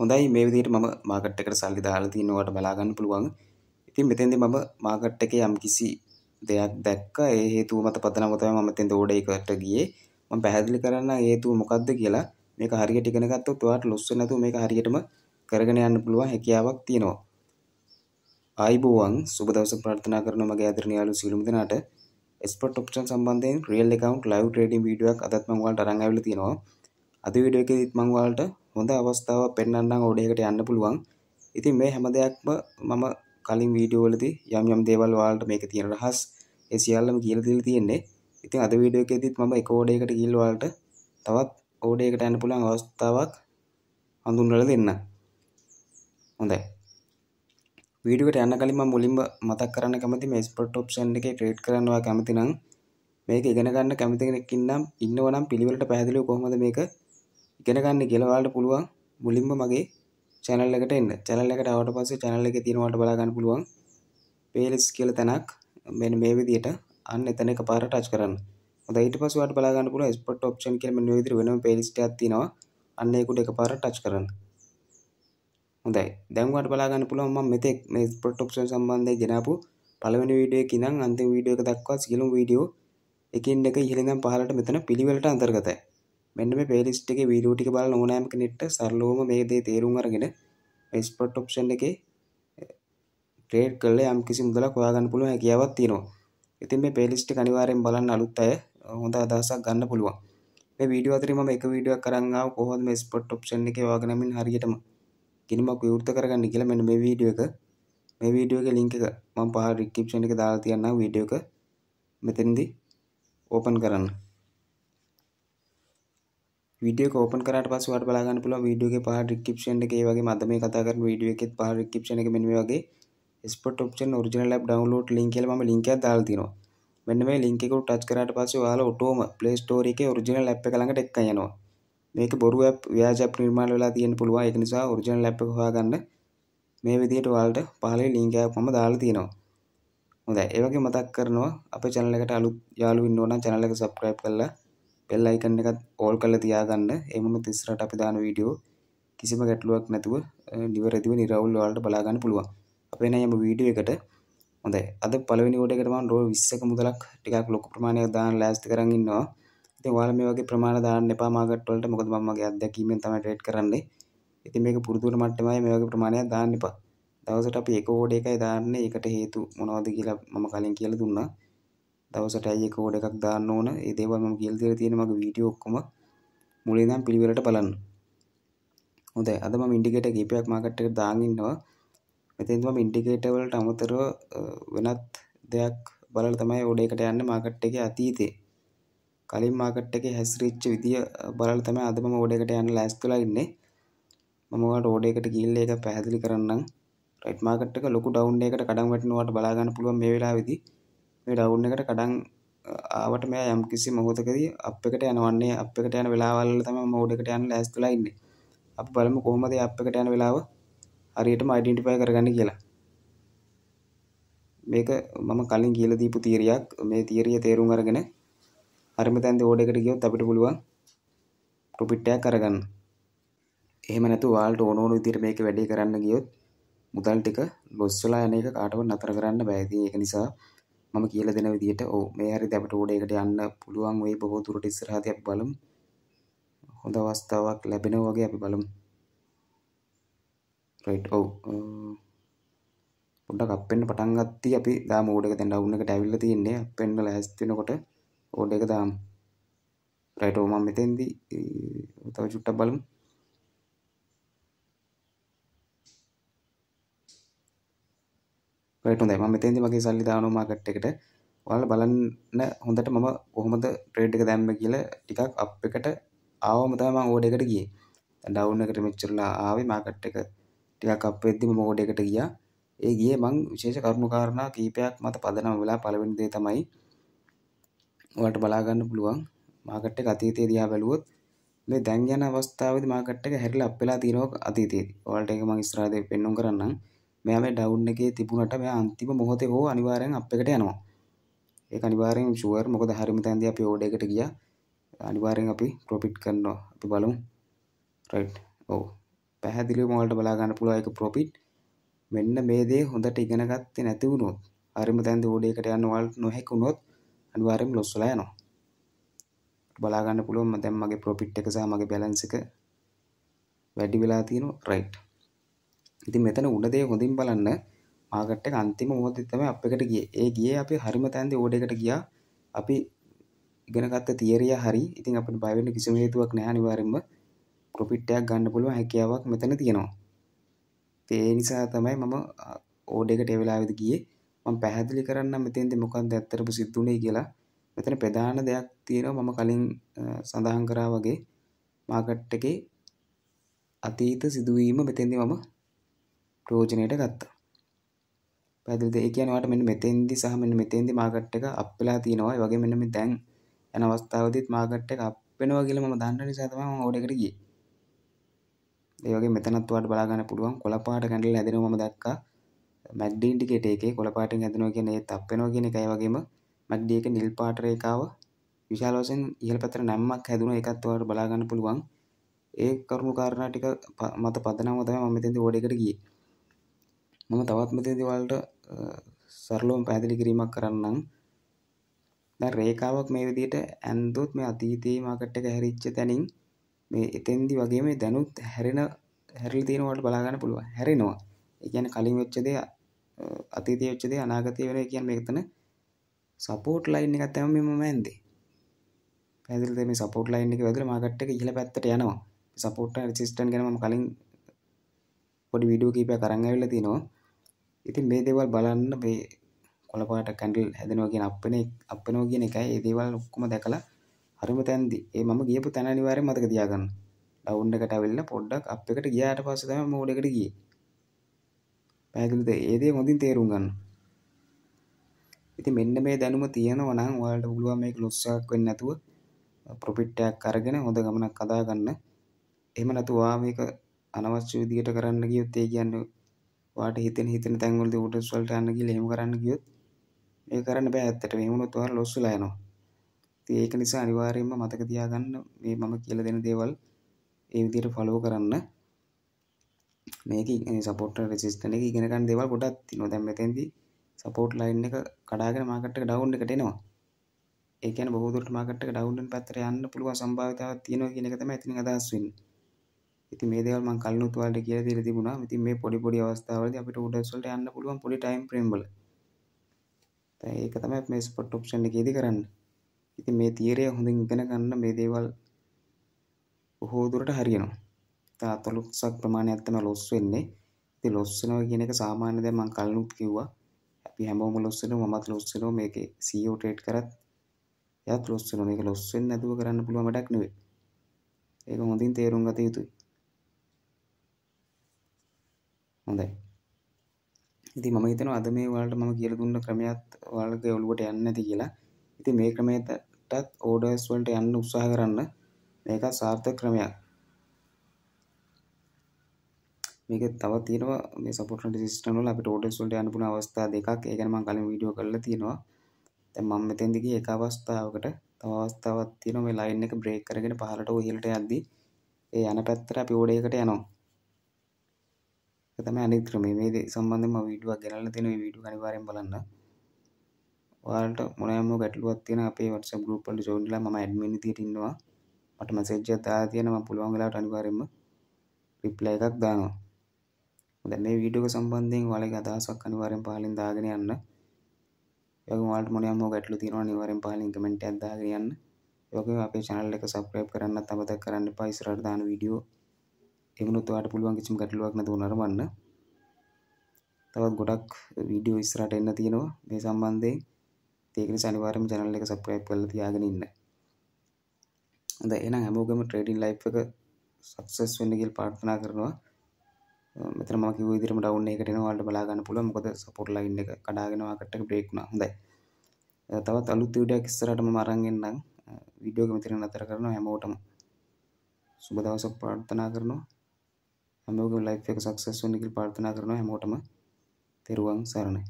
හොඳයි මේ විදිහට මම මාකට් එකට සල්ලි දාලා තියෙන ඔයාලට බලා ගන්න පුළුවන්. ඉතින් මෙතෙන්දී මම මාකට් එකේ යම්කිසි දෙයක් දැක්කා. ඒ හේතුව මත පදනම තමයි මම මෙතෙන්ද ඕඩර් එකට ගියේ. මම පැහැදිලි කරන්න හේතුව මොකද්ද කියලා. මේක හරියට ඉගෙන ගත්තොත් ඔයාලට ලොස් වෙන්නේ නැතුව මේක හරියටම කරගෙන යන්න පුළුවන් හැකියාවක් තියෙනවා. ආයිබෝවන් සුබ දවසක් ප්‍රාර්ථනා කරනවා මගේ ආදරණීය යාළුවෝ සියලුම දෙනාට. එස්පර්ට් ඔප්ෂන් සම්බන්ධයෙන් real account live trading video එකක් අදත් මම ඔයාලට අරන් ආවිල්ලා තියෙනවා. අද වීඩියෝ එකෙදිත් මම ඔයාලට හොඳ අවස්ථාවක් පෙන්වන්නම් ඕඩේකට යන්න පුළුවන්. ඉතින් මේ හැම දෙයක්ම මම කලින් වීඩියෝ වලදී යම් යම් දේවල් ඔයාලට මේකේ තියෙන රහස් ඒ සියල්ලම කියලා දීලා තියෙන්නේ. ඉතින් අද වීඩියෝ එකෙදිත් මම එක ඕඩේකට ගිහිල්ලා ඔයාලට තවත් ඕඩේකට යන්න පුළුවන් අවස්ථාවක් හඳුන්වලා දෙන්න. හොඳයි. වීඩියෝකට යන්න කලින් මම මුලින්ම මතක් කරන්න කැමති මේ ස්පොට් ඔප්ෂන් එකේ ට්‍රේඩ් කරන්නවා කැමති නම් මේක ඉගෙන ගන්න කැමති කෙනෙක් ඉන්නම් ඉන්නවනම් පිළිවෙලට පැහැදිලිව කොහොමද මේක ඉගෙන ගන්න කියලා ඔයාලට පුළුවන් මුලින්ම මගේ channel එකට එන්න. channel එකට ආවට පස්සේ channel එකේ තියෙන ඔයාලට බලා ගන්න පුළුවන් playlist කියලා තැනක් මෙන්න මේ විදිහට අන්න එතන එකපාරට ටච් කරන්න. හොඳයි ඊට පස්සේ ඔයාලට බලා ගන්න පුළුවන් export option කියලා මෙන්න මේ විදිහට වෙනම playlist එකක් තියෙනවා. අන්න ඒකට එකපාරට ටච් කරන්න. හොඳයි. දැන් ඔයාලට බලා ගන්න පුළුවන් මම මෙතෙක් මේ export option සම්බන්ධයෙන් ගෙනාපු පළවෙනි වීඩියෝ එකේ ඉඳන් අන්තිම වීඩියෝ එක දක්වා සියලුම වීඩියෝ එකින් එක ඉහළින් පහලට මෙතන පිළිවෙලට අන්තර්ගතයි. මෙන්න මේ ප්ලේලිස්ට් එකේ වීඩියෝ ටික බලන ඕනෑම කෙනෙක්ට සරලවම මේ දේ තේරුම් අරගෙන මේ ස්පොට් ඔප්ෂන් එකේ ට්‍රේඩ් eh, කරලා යම්කිසි මුදලක් හොයාගන්න පුළුවන් හැකියාවක් තියෙනවා. ඉතින් මේ ප්ලේලිස්ට් එක අනිවාර්යෙන් බලන්න අලුත් අය හොඳ අදහසක් ගන්න පුළුවන්. මේ වීඩියෝ අතරේ මම එක වීඩියෝවක් අරන් ආව කොහොමද මේ ස්පොට් ඔප්ෂන් එකේ හොයාගෙන යමින් හරියටම ගිනිමක් විවෘත කරගන්න කියලා මෙන්න මේ වීඩියෝ එක මේ වීඩියෝ එකේ ලින්ක් එක මම පහල ඩිස්ක්‍රිප්ෂන් එකේ දාලා තියන්නම් වීඩියෝ එක මෙතෙන්දී ඕපන් කරන්න. විඩිය කෝපන් කරට පස් වට බලාගන්න පුළ විඩියගේ පහ ඩික්ෂන් එක වගේ මද මේ කතා කරන විඩිය එකෙත් පහ ඩික්ෂන එක මෙම වගේ ස්පොට ඔප්ෂන් ෝරිජන ලබ් ඩවන්ලෝඩ් ලින්කල ම ලින්ක දාල්තිනවා මෙන්න මේ ලින්කෙකු ටච් කරට පස යාල ඔටෝම පලේ ස්ටෝරික ෝරිජන ලැප් කළඟට එක් යනවා මේක බොරු ඇප් ව්‍යාජ ප්‍රනිර්මාණ වෙලා තියෙන පුළුව එක නිසා ෝරිජන ලැප් හගන්න මේ විදියට වාල්ට පහලේ ලිංකයක් මම දාලා තියෙනවා හොඳ ඒවගේ මතක් කරනවා අප චැනලකට අලු යාලු ඉන්නවන චැනලක සබ්ක්‍රයිබ් කරලා බෙල් අයිකන් එකත් ඕල් කරලා තියාගන්න එමුණුත් ඉස්සරහට අපි දාන වීඩියෝ කිසිම ගැටලුවක් නැතුව නිවැරදිව නිරවුල් ඔයාලට බලා ගන්න පුළුවන්. අපේ නම් යම වීඩියෝ එකට හොඳයි. අද පළවෙනි කොට එකට මම රුපියල් 20ක මුදලක් ටිකක් ලොකු ප්‍රමාණයක් දාන ලෑස්ති කරන් ඉන්නවා. ඉතින් ඔයාලා මේ වගේ ප්‍රමාණ දාන්න එපා මාකට් වලට. මොකද මම මගේ අත්දැකීමෙන් තමයි ට්‍රේඩ් කරන්නේ. ඉතින් මේක පුරුදු වෙන මට්ටමයි මේ වගේ ප්‍රමාණයක් දාන්න එපා. දවසට අපි එක ඕඩ එකයි දාන්නේ. ඒකට හේතු මොනවද කියලා මම කලින් කියලා දුන්නා. දවසට අයිය කෝඩ එකක් දාන්න ඕන ඒ දේවල් මම කියලා දීලා තියෙන මගේ වීඩියෝ ඔක්කොම මුලින් ඉඳන් පිළිවෙලට බලන්න. හොඳයි අද මම ඉන්ඩිකේටර් කීපයක් මාකට් එකට දාන් ඉන්නවා. මෙතෙන්ද මම ඉන්ඩිකේටර් වලට අමතරව වෙනත් දෙයක් බලලා තමයි ඕඩ එකට යන්නේ මාකට් එකේ අතීතේ. කලින් මාකට් එකේ හැසිරිච්ච විදිය බලලා තමයි අද මම ඕඩ එකට යන්න ලෑස්තිලා ඉන්නේ. මම ඔයාලට ඕඩ එකට ගිහිල්ලා ඒක පැහැදිලි කරන්නම්. රයිට් මාකට් එක ලොකු ඩවුන් එකකට කඩන් වැටෙනවාට බලා ගන්න පුළුවන් මේ වෙලාවේදී. මේ ඩවුන් එකට කඩන් ආවට මෙයා යම් කිසි මොහොතකදී අප් එකට යනවන්නේ අප් එකට යන වෙලාවල් වල තමයි මෝඩ් එකට යන්න ලෑස්තිලා ඉන්නේ. අපි බලමු කොහොමද අප් එකට යන වෙලාව හරියටම අයිඩෙන්ටිෆයි කරගන්නේ කියලා. මේක මම කලින් කියලා දීපු තියරියක්. මේ තියරිය තේරුම් අරගෙන හරිම තැනදී ඕඩ් එකට ගියොත් අපිට පුළුවන් ප්‍රොෆිට් එකක් අරගන්න. එහෙම නැතු ඔයාලට ඕන ඕන විදිහට මේක වැඩේ කරන්න ගියොත් මුදල් ටික ලොස් වෙලා යන එක කාටවත් නතර කරන්න බෑ. ඉතින් ඒක නිසා මම කියල දෙන විදිට ඕ මේ හරි දැමට ඕඩයකට යන්න පුළුවන් වෙයි බොහෝ තුරට ඉස්රාතියක් බලම් හොඳ අවස්ථාවක් ලැබෙන වගේ අපි බලම් රයිට් ඔව පොඩක් අපෙන්න්න පටන්ගත්ති අපි දා මෝඩක තැන්න උන්නක ටැවිල්ල තියන්නේ පෙන්න්න ලැස්තිනකොට ඕඩ එක දාම් රයිට් ඕමම් මෙතෙන්දී තව චුට්ට බලම් ට ම මෙතන්දි මගේ සල්ලි දාන මාකට් එකට වල බලන්න හොඳට මම කොහොමද ට්‍රේඩ් එක දැම්ම කියල ටිකක් අප් එකට ආවමතම ඕඩ එකට ගිය ඩවන්න එකට මෙච්චරලා ආවේ මාකට් එක ටිකක් අප එද්දිම මෝඩ එකට ගිය ඒ ගිය මං විශේෂ කරුණු කාරණා කීපයක් මත පදනම් වෙලා පලවෙනිදේ තමයි වට බලාගන්න පුළුවන් මාකට් එක අතීතය දයා බැලුවොත් මේ දැන් යන අවස්ථාවද මාකට් එක හැරිලා අප වෙලා තියෙනවා අතීතයේදී ඔයාලට එක මං ඉස්සරහදී පෙන්නුම් කරන්නම් මෙයා මේ ඩවුන් එකේ තිබුණට මෙයා අන්තිම මොහොතේ හෝ අනිවාර්යෙන් අප් එකට යනවා. ඒක අනිවාර්යෙන් ෂුවර් මොකද හරියම තැනදී අපි ඕඩර් එකට ගියා. අනිවාර්යෙන් අපි ප්‍රොෆිට් කරනවා. අපි බලමු. රයිට්. ඔව්. පැහැදිලිවම ඔයාලට බලා ගන්න පුළුවන් ඒක ප්‍රොෆිට්. මෙන්න මේ දේ හොඳට ඉගෙන ගත්තේ නැති වුණොත් හරියම තැනදී ඕඩර් එකට යන්න ඔයාලට නොහැකි වුණොත් අනිවාර්යෙන්ම ලොස් වෙලා යනවා. බලා ගන්න පුළුවන් දැන් මගේ ප්‍රොෆිට් එක සහ මගේ බැලන්ස් එක වැඩි වෙලා තියෙනවා. රයිට්. ඉතින් මෙතන උඩදේ හොඳින් බලන්න මාකට් එක අන්තිම මොහොතේ තමයි අප් එකට ගියේ. ඒ ගියේ අපි හරිම තැන්දී ඕඩ එකට ගියා. අපි ඉගෙනගත්ත තියරිය හරි. ඉතින් අපිට බය වෙන්න කිසිම හේතුවක් නැහැ අනිවාර්යෙන්ම. ප්‍රොෆිට් එකක් ගන්න පුළුවන් හැකියාවක් මෙතන තියෙනවා. ඒ නිසා තමයි මම ඕඩ එකට ඒ වෙලාවේදී ගියේ. මම පැහැදිලි කරන්න මෙතෙන්දී මොකක්ද ඇත්තටම සිද්ධ වුනේ කියලා. මෙතන ප්‍රධාන දෙයක් තියෙනවා මම කලින් සඳහන් කරා වගේ මාකට් එකේ අතීත සිදුවීම මෙතෙන්දී මම ප්‍රයෝජනයට ගත්තා. පැහැදිලිද? ඒ කියන්නේ ඔයාලට මෙන්න මෙතෙන්දි සහ මෙන්න මෙතෙන්දි මාකට් එක අප් වෙලා තියෙනවා. ඒ වගේ මෙන්න මේ දැන් යන අවස්ථාවේදීත් මාකට් එක අප් වෙනවා කියලා මම දන්න නිසා තමයි මම ඕඩර් එකට ගියේ. ඒ වගේ මෙතනත් ඔයාලට බලා ගන්න පුළුවන් කොළපාට කැන්ඩල් හැදෙනවා මම දැක්කා. මැක්ඩී ඉන්ඩිකේටර් එකේ කොළ පාටින් හැදෙනවා කියන ඒත් අප් වෙනවා කියන එකයි වගේම මැක්ඩී එක නිල් පාට රේඛාව විශාල වශයෙන් ඉහළ පැත්තට නැම්මක් හැදුණා ඒකත් ඔයාලට බලා ගන්න පුළුවන් ඒ කරුණු කාරණා ටික මත පදනම තමයි මම මෙතෙන්දී ඕඩර් එකට ගියේ මම තවත් මෙතේදවල්ට සරලෝම් පැදිලි කිරීමක් කරන්නම් රේකාවක් මේ විදියට ඇන්දොත් මේ අතීතයේ මාකට් එක හැරිච්ච තැනින් මේ එතෙන්දි වගේ මේ දැනුත් හැරෙන හැරිල තියෙනවට බලාගන්න පුළුව හැරෙනවා එකන කලින් වෙච්චද අතීතය වෙච්චදේ අනාගතය වෙන කියන්න එකතන සපෝට් ලයින් එක තැම මෙම ඇන්දේ පැදිල මේ සපෝට් ලයින් එක වැදර මාකට් එක ඉහල පැත්තට යනවා සපෝට් රිසිස්ටන් ගැනම කලින් පොඩි විඩියෝ කීපය කරංගවිල තිනවා ඉතින් මේ දේවල් බලන්න මේ කොළපාට කැන්ඩල් හැදෙනවා කියන අපනේ අපනෝ කියන එකයි ඒ දේවල් ඔක්කොම දැකලා හරිම තැන්දි ඒ මම ගියපු තැන අනිවාර්යෙන් මතක තියාගන්න. ඩවුන් එකට ඇවිල්ලා පොඩ්ඩක් අප් එකට ගියාට පස්සේ තමයි මෝඩ් එකට ගියේ. පැහැදිලිද? ඒ දේ හොඳින් තේරුම් ගන්න. ඉතින් මෙන්න මේ දැනුම තියෙනවා නම් ඔයාලට පුළුවන් මේක ලොස් එකක් වෙන්නේ නැතුව ප්‍රොෆිට් එකක් අරගෙන හොඳ ගමනක් හදා ගන්න. එහෙම නැතුව ආ මේක අනවශ්‍ය විදියට කරන්න ගියොත් ඒ කියන්නේ වාට හිතෙන හිතන තැන්වලදී උඩස් වලට යන්න ගිහලා එහෙම කරන්න ගියොත් මේක කරන්න බෑ ඇත්තටම. එහෙම වුණොත් ඔයාලා ලොස් වෙලා යනවා. ඉතින් ඒක නිසා අනිවාර්යයෙන්ම මතක තියාගන්න මේ මම කියලා දෙන දේවල් ඒ විදිහට ෆලෝ කරන්න. මේක සපෝට් රෙසිස්ටන්ට් එක ඉගෙන ගන්න දේවල් ගොඩක් තියෙනවා. දැන් මෙතෙන්දී සපෝට් ලයින් එක කඩාගෙන මාකට් එක ඩවුන් එකට එනවා. ඒ කියන්නේ බොහෝ දුරට මාකට් එක ඩවුන් වෙන පැත්තට යන්න පුළුවන් සම්භාවිතාවක් තියෙනවා කියන එක තමයි එතනින් අදහස් වෙන්නේ. ඉති මේ දෙවල් මං කල්නුත් වලට කියලා දීලා තිබුණා. ඉතින් මේ පොඩි පොඩි අවස්ථාවලදී අපිට උඩස් වලට යන්න පුළුවන් පොඩි ටයිම් ෆ්‍රේම් වල. දැන් ඒක තමයි මේ ස්පොට් ඔප්ෂන් එකේදී කරන්නේ. ඉතින් මේ තියරය හොඳින් ඉගෙන ගන්න මේ දේවල් බොහෝ දුරට හරියනවා. තාතලුක්සක් ප්‍රමාණයක් තමයි ලොස් වෙන්නේ. ඉතින් ලොස් වෙනවා කියන එක සාමාන්‍ය දැන් මං කල්නුත් කිව්වා. අපි හැමෝම ලොස් වෙනවා මමත් ලොස් වෙනවා මේකේ CEO ට්‍රේඩ් කරත් එයත් ලොස් වෙනවා මේක ලොස් වෙන්නේ නැතුව කරන්න පුළුවන් වැඩක් නෙවෙයි. ඒක හොඳින් තේරුම් ගත යුතුයි. හොඳයි ඉති ම හිතන අද මේ වලට මම කියල දුන්න ක්‍රමයක්ත් වාලක ඔලුවට යන්න ඇති කියලා ඉති මේ ක්‍රමයටත් ඕඩර්ස් වලට යන්න උත්සාහ කරන්න මේක සාර්ථ ක්‍රමයක් මේක තව තියෙනවා මේ සපොට සිිස්ටන ල අපට ෝඩස් වලට යන්න පුුණ අවස්ථා දෙකක් ඒකනම කලින් විඩියෝ කරල තියෙනවා තැ මම මෙතැදිගේ එක අවස්ථාවකට තම අවස්ථාවත් තියෙන මේ ලයින් එක බ්‍රේක් කරගෙන පහලට ඔහිලට යද්දී ඒ යන පැත්තර අපි ෝඩයකට යනවා තම අනි ක්‍රම මේ සම්බන්ධම විඩුවක් ගැනල තින විඩු අනිවාරෙන් බලන්න වාට මොනම ගැටලුවත් තියෙන අපේ වටස ගරුප්පට ජෝන්ඩලා ම ඇඩමිනි තිටන්නවා මට මසේජ්ජ දා තියනම පුළුවන්ගලාට අනිවාරෙන්ම රිප්ලය එකක් දානවා දැ මේ විඩුක සම්බන්ධයෙන් වලගේ අදහසක් අනිවාරෙන් පාලින් දාගෙන යන්න යගවාට මොනම ගැටලු තින නිවරෙන් පාලින් කමෙන්ට අදාගෙන යන්න යෝක අපේ චනල්ල එක සප්‍රේප් කරන්න තමත කරන්න පයිස්රධාන විඩියෝ එවුණොත් ඔයාට පුළුවන් කිසිම ගැටලුවක් නැතුව නරඹන්න. තවත් ගොඩක් වීඩියෝ ඉස්සරහට එන්න තියෙනවා මේ සම්බන්ධයෙන්. ඒක නිසා අනිවාර්යයෙන්ම channel එක subscribe කරලා තියාගෙන ඉන්න. හොඳ එහෙනම් හැමෝගෙම ට්‍රේඩින් ලයිෆ් එක සක්සස් වෙන්න කියලා ප්‍රාර්ථනා කරනවා. මෙතන මම කිව්ව විදිහටම ඩවුන් එකකට එනවා ඔයාලට බලා ගන්න පුළුවන්. මොකද සපෝට් ලයින් එක කඩාගෙන මාකට් එක බ්‍රේක් වුණා. හොඳයි. තවත් අලුත් වීඩියක් ඉස්සරහට මම අරන් එන්නම්. වීඩියෝ එක මෙතන නතර කරනවා හැමෝටම. සුබ දවසක් ප්‍රාර්ථනා කරනවා. හැමෝගම ලයිෆ් එක සක්සස් වෙන්න කියලා ප්‍රාර්ථනා කරනවා හැමෝටම තෙරුවන් සරණයි